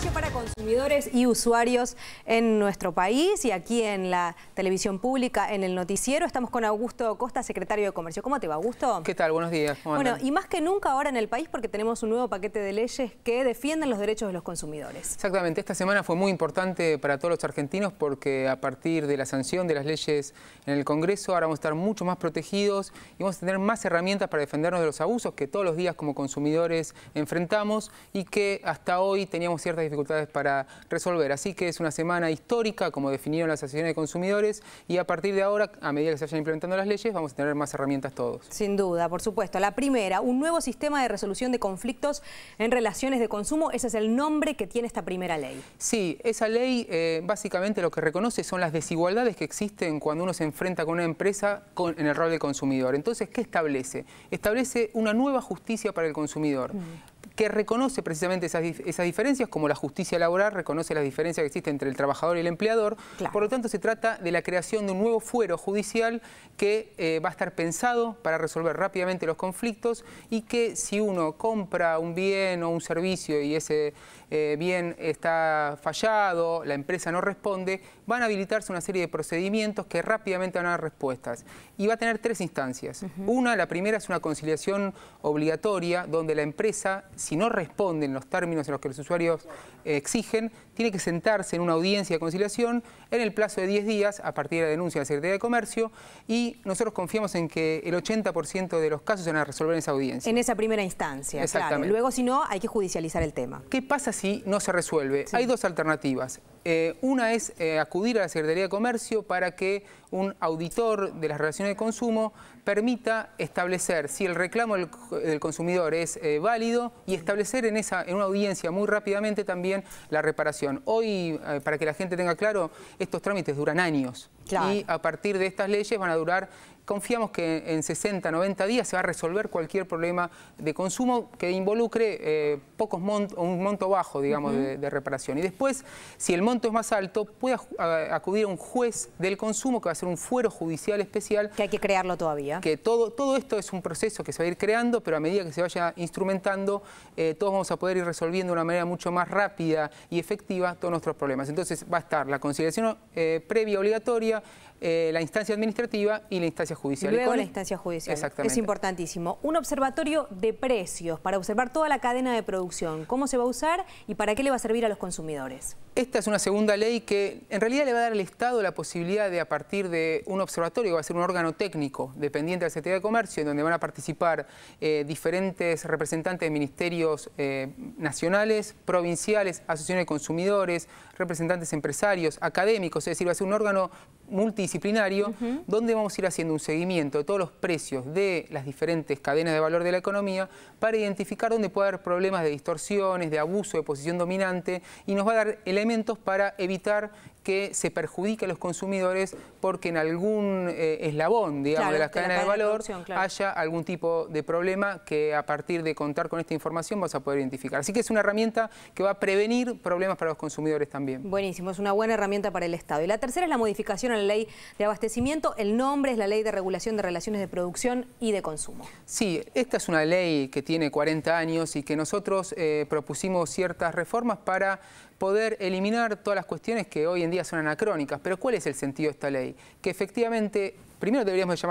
¡Gracias! consumidores y usuarios en nuestro país y aquí en la televisión pública, en el noticiero. Estamos con Augusto Costa, secretario de Comercio. ¿Cómo te va, Augusto? ¿Qué tal? Buenos días. Bueno, y más que nunca ahora en el país porque tenemos un nuevo paquete de leyes que defienden los derechos de los consumidores. Exactamente. Esta semana fue muy importante para todos los argentinos porque a partir de la sanción de las leyes en el Congreso ahora vamos a estar mucho más protegidos y vamos a tener más herramientas para defendernos de los abusos que todos los días como consumidores enfrentamos y que hasta hoy teníamos ciertas dificultades para resolver. Así que es una semana histórica, como definieron las asociaciones de consumidores, y a partir de ahora, a medida que se vayan implementando las leyes, vamos a tener más herramientas todos. Sin duda, por supuesto. La primera, un nuevo sistema de resolución de conflictos en relaciones de consumo, ese es el nombre que tiene esta primera ley. Sí, esa ley eh, básicamente lo que reconoce son las desigualdades que existen cuando uno se enfrenta con una empresa en el rol de consumidor. Entonces, ¿qué establece? Establece una nueva justicia para el consumidor. Mm que reconoce precisamente esas, diferencias, como la justicia laboral reconoce las diferencias que existen entre el trabajador y el empleador. Por lo tanto, se trata de la creación de un nuevo fuero judicial que eh, va a estar pensado para resolver rápidamente los conflictos y que si uno compra un bien o un servicio y ese eh, bien está fallado, la empresa no responde, van a habilitarse una serie de procedimientos que rápidamente van a dar respuestas. Y va a tener tres instancias. Una, la primera es una conciliación obligatoria, donde la empresa, si no responde en los términos en los que los usuarios exigen, tiene que sentarse en una audiencia de conciliación en el plazo de 10 días a partir de la denuncia de la Secretaría de Comercio y nosotros confiamos en que el 80% de los casos se van a resolver en esa audiencia. En esa primera instancia, Claro. Luego, si no, hay que judicializar el tema. ¿Qué pasa si no se resuelve? Hay dos alternativas. Eh, una es eh, acudir a la Secretaría de Comercio para que un auditor de las relaciones de consumo permita establecer si el reclamo del, consumidor es eh, válido y establecer en, esa, en una audiencia muy rápidamente también la reparación. Hoy, para que la gente tenga claro, estos trámites duran años. Y a partir de estas leyes van a durar confiamos que en 60, 90 días se va a resolver cualquier problema de consumo que involucre eh, pocos un monto bajo, digamos, de, reparación. Y después, si el monto es más alto, puede acudir a un juez del consumo que va a ser un fuero judicial especial. Que hay que crearlo todavía. Que todo, todo esto es un proceso que se va a ir creando, pero a medida que se vaya instrumentando, eh, todos vamos a poder ir resolviendo de una manera mucho más rápida y efectiva todos nuestros problemas. Entonces va a estar la consideración eh, previa obligatoria, eh, la instancia administrativa y la instancia judicial. Luego la instancia judicial. Exactamente. Es importantísimo. Un observatorio de precios para observar toda la cadena de producción. ¿Cómo se va a usar y para qué le va a servir a los consumidores? Esta es una segunda ley que en realidad le va a dar al Estado la posibilidad de, a partir de un observatorio, que va a ser un órgano técnico dependiente de la Secretaría de Comercio, en donde van a participar eh, diferentes representantes de ministerios eh, nacionales, provinciales, asociaciones de consumidores, representantes empresarios, académicos, es decir, va a ser un órgano multidisciplinario, donde vamos a ir haciendo un seguimiento de todos los precios de las diferentes cadenas de valor de la economía para identificar dónde puede haber problemas de distorsiones, de abuso, de posición dominante, y nos va a dar el para evitar que se perjudique a los consumidores porque en algún eh, eslabón, digamos, de las cadenas de, la de valor haya algún tipo de problema que a partir de contar con esta información vas a poder identificar. Así que es una herramienta que va a prevenir problemas para los consumidores también. Buenísimo, es una buena herramienta para el Estado. Y la tercera es la modificación a la ley de abastecimiento. El nombre es la ley de regulación de relaciones de producción y de consumo. Sí, esta es una ley que tiene 40 años y que nosotros eh, propusimos ciertas reformas para poder eliminar todas las cuestiones que hoy en día son anacrónicas, pero ¿cuál es el sentido de esta ley? Que efectivamente primero deberíamos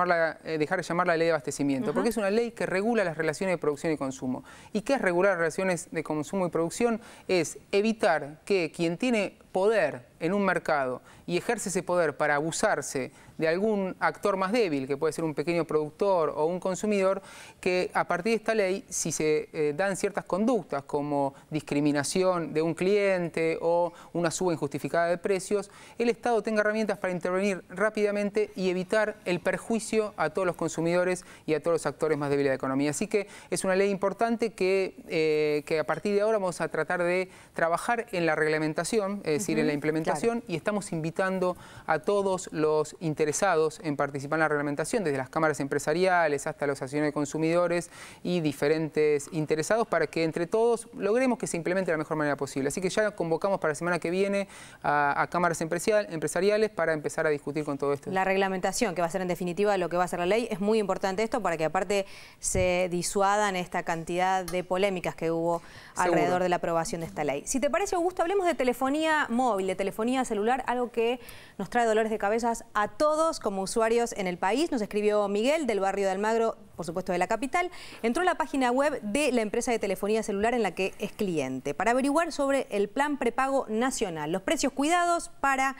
eh, dejar de llamarla ley de abastecimiento, porque es una ley que regula las relaciones de producción y consumo. ¿Y qué es regular relaciones de consumo y producción? Es evitar que quien tiene poder en un mercado y ejerce ese poder para abusarse de algún actor más débil, que puede ser un pequeño productor o un consumidor, que a partir de esta ley, si se eh, dan ciertas conductas como discriminación de un cliente o una suba injustificada de precios, el Estado tenga herramientas para intervenir rápidamente y evitar el perjuicio a todos los consumidores y a todos los actores más débiles de la economía. Así que es una ley importante que, eh, que a partir de ahora vamos a tratar de trabajar en la reglamentación, es decir, en la implementación, y estamos invitando a todos los interesados en participar en la reglamentación, desde las cámaras empresariales hasta las asociaciones de consumidores y diferentes interesados, para que entre todos logremos que se implemente de la mejor manera posible. Así que ya convocamos para la semana que viene a, a cámaras empresariales para empezar a discutir con todo esto. La reglamentación que va va a ser en definitiva lo que va a ser la ley. Es muy importante esto para que aparte se disuadan esta cantidad de polémicas que hubo alrededor de la aprobación de esta ley. Si te parece, Augusto, hablemos de telefonía móvil, de telefonía celular, algo que nos trae dolores de cabezas a todos como usuarios en el país. Nos escribió Miguel del barrio de Almagro, por supuesto de la capital. Entró a la página web de la empresa de telefonía celular en la que es cliente para averiguar sobre el plan prepago nacional, los precios cuidados para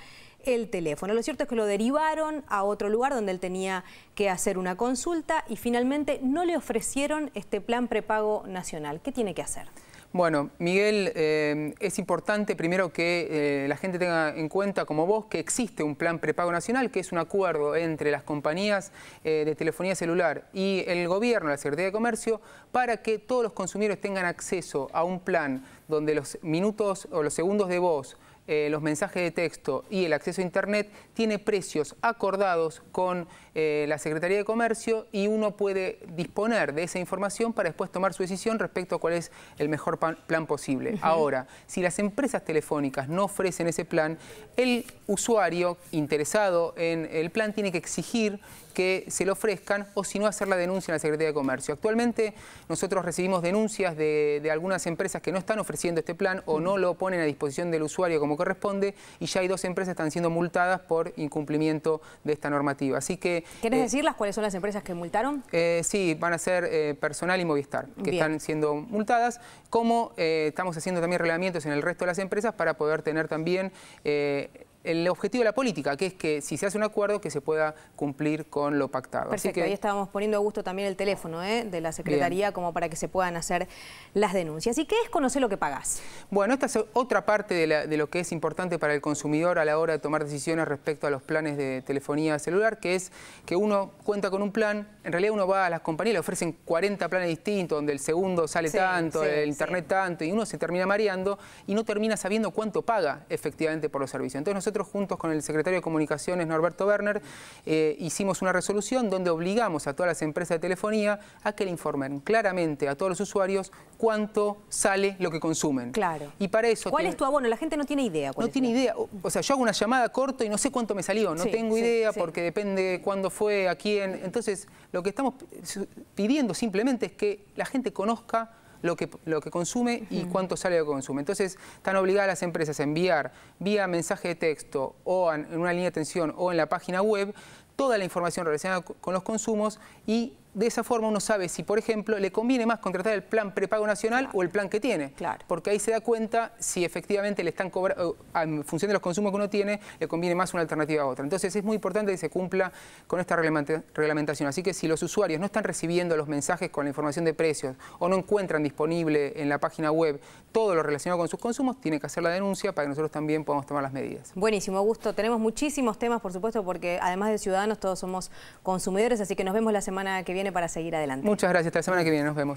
el teléfono. Lo cierto es que lo derivaron a otro lugar donde él tenía que hacer una consulta y finalmente no le ofrecieron este plan prepago nacional. ¿Qué tiene que hacer? Bueno, Miguel, eh, es importante primero que eh, la gente tenga en cuenta, como vos, que existe un plan prepago nacional, que es un acuerdo entre las compañías eh, de telefonía celular y el gobierno, la Secretaría de Comercio, para que todos los consumidores tengan acceso a un plan donde los minutos o los segundos de voz eh, los mensajes de texto y el acceso a Internet tiene precios acordados con eh, la Secretaría de Comercio y uno puede disponer de esa información para después tomar su decisión respecto a cuál es el mejor plan posible. Ahora, si las empresas telefónicas no ofrecen ese plan, el usuario interesado en el plan tiene que exigir que se le ofrezcan o si no hacer la denuncia en la Secretaría de Comercio. Actualmente nosotros recibimos denuncias de, algunas empresas que no están ofreciendo este plan o no lo ponen a disposición del usuario como corresponde y ya hay dos empresas que están siendo multadas por incumplimiento de esta normativa. Así que... ¿Quieres decirlas eh, decir cuáles son las empresas que multaron? Eh, sí, van a ser eh, Personal y Movistar, que están siendo multadas, como estamos haciendo también reglamentos en el resto de las empresas para poder tener también el objetivo de la política, que es que si se hace un acuerdo, que se pueda cumplir con lo pactado. Perfecto, que... ahí estábamos poniendo a gusto también el teléfono ¿eh? de la Secretaría como para que se puedan hacer las denuncias. ¿Y qué es conocer lo que pagás? Bueno, esta es otra parte de, lo que es importante para el consumidor a la hora de tomar decisiones respecto a los planes de telefonía celular, que es que uno cuenta con un plan, en realidad uno va a las compañías, le ofrecen 40 planes distintos, donde el segundo sale tanto, el internet tanto, y uno se termina mareando y no termina sabiendo cuánto paga efectivamente por los servicios. Entonces nosotros juntos con el secretario de Comunicaciones Norberto Werner eh, hicimos una resolución donde obligamos a todas las empresas de telefonía a que le informen claramente a todos los usuarios cuánto sale lo que consumen. Claro. Y para eso... ¿Cuál es tu abono? La gente no tiene idea. no tiene idea. O, sea, yo hago una llamada corta y no sé cuánto me salió. No tengo idea porque depende cuándo fue, a quién. Entonces, lo que estamos pidiendo simplemente es que la gente conozca lo que, lo que consume y cuánto sale lo consumo. consume. Entonces, están obligadas las empresas a enviar vía mensaje de texto o en una línea de atención o en la página web toda la información relacionada con los consumos y de esa forma uno sabe si, por ejemplo, le conviene más contratar el plan prepago nacional o el plan que tiene. Claro. Porque ahí se da cuenta si efectivamente le están cobrando, eh, en función de los consumos que uno tiene, le conviene más una alternativa a otra. Entonces es muy importante que se cumpla con esta reglamentación. Así que si los usuarios no están recibiendo los mensajes con la información de precios o no encuentran disponible en la página web todo lo relacionado con sus consumos, tiene que hacer la denuncia para que nosotros también podamos tomar las medidas. Buenísimo, gusto. Tenemos muchísimos temas, por supuesto, porque además de ciudadanos, todos somos consumidores, así que nos vemos la semana que viene para seguir adelante. Muchas gracias. Hasta la semana que viene. Nos vemos.